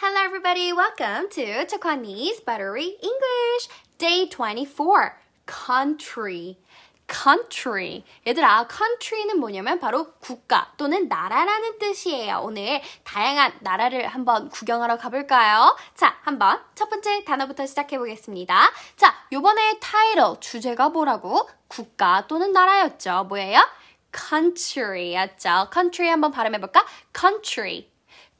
Hello everybody, welcome to c h a k w a n e s Buttery English Day 24 Country country. 얘들아, country는 뭐냐면 바로 국가 또는 나라라는 뜻이에요. 오늘 다양한 나라를 한번 구경하러 가볼까요? 자, 한번 첫 번째 단어부터 시작해 보겠습니다. 자, 요번에 title, 주제가 뭐라고? 국가 또는 나라였죠. 뭐예요? country였죠. country 한번 발음해 볼까? country.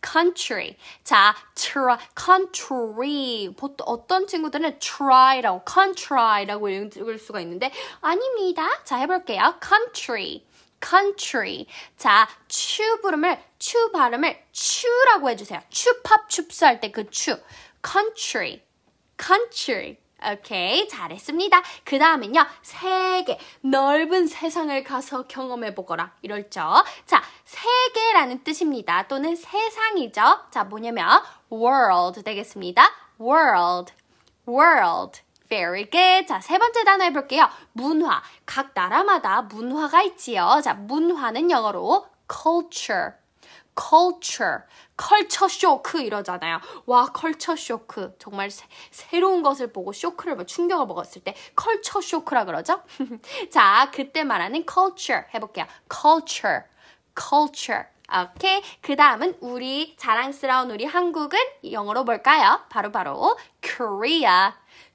country. 자, try, country. 보통 어떤 친구들은 try라고, country라고 읽을 수가 있는데 아닙니다. 자, 해볼게요. country. country. 자, 추부름을추 발음을 추라고 해주세요. 추팝 춥수 할때 그 추. country. country. 오케이, 잘했습니다. 그 다음은요, 세계, 넓은 세상을 가서 경험해보거라. 이럴 죠. 자, 세계라는 뜻입니다. 또는 세상이죠. 자, 뭐냐면 world 되겠습니다. world, world. Very good. 자, 세 번째 단어 해볼게요. 문화. 각 나라마다 문화가 있지요. 자, 문화는 영어로 culture. culture, 컬처 쇼크 이러잖아요. 와, 컬처 쇼크. 정말 새, 새로운 것을 보고 쇼크를 뭐 충격을 먹었을 때 컬처 쇼크라 그러죠? 자, 그때 말하는 culture 해볼게요. culture. culture. 오케이. 그 다음은 우리 자랑스러운 우리 한국은 영어로 뭘까요? 바로바로 바로 Korea.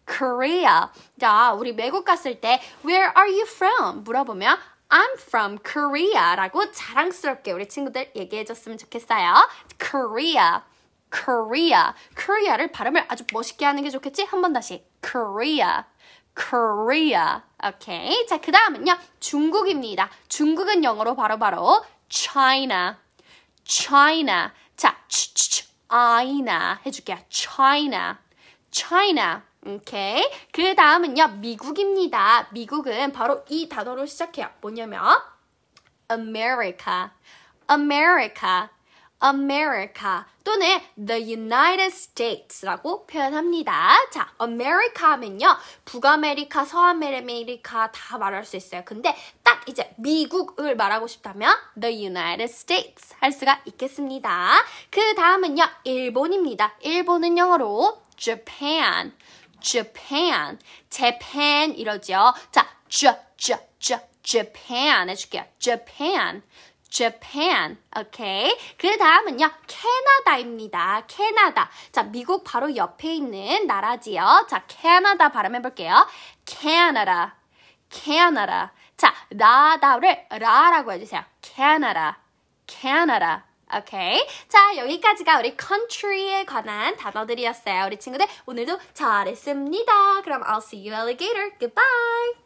Korea. 자, 우리 외국 갔을 때 Where are you from? 물어보면 I'm from Korea라고 자랑스럽게 우리 친구들 얘기해줬으면 좋겠어요. Korea. Korea. Korea를 발음을 아주 멋있게 하는 게 좋겠지? 한 번 다시. Korea. Korea. 오케이. 자, 그 다음은요. 중국입니다. 중국은 영어로 바로바로 바로 China, China. 자, China 해줄게요. China, China. 오케이. 그 다음은요, 미국입니다. 미국은 바로 이 단어로 시작해요. 뭐냐면, America, America, America 또는 the United States라고 표현합니다. 자, America 하면요. 북아메리카, 서아메리카 다 말할 수 있어요. 근데 이제 미국을 말하고 싶다면 the United States 할 수가 있겠습니다. 그 다음은요, 일본입니다. 일본은 영어로 Japan, Japan, Japan 이러죠. 자, j, j, j, Japan 해줄게요. Japan. Japan. 오케이. 그 다음은요, 캐나다입니다. 캐나다. 자, 미국 바로 옆에 있는 나라지요. 자, 캐나다 발음해볼게요. 캐나다. 캐나다. 자, 나다를 라라고 해주세요. 캐나다, 캐나다. 오케이. 자, 여기까지가 우리 country에 관한 단어들이었어요. 우리 친구들, 오늘도 잘했습니다. 그럼 I'll see you alligator. Goodbye.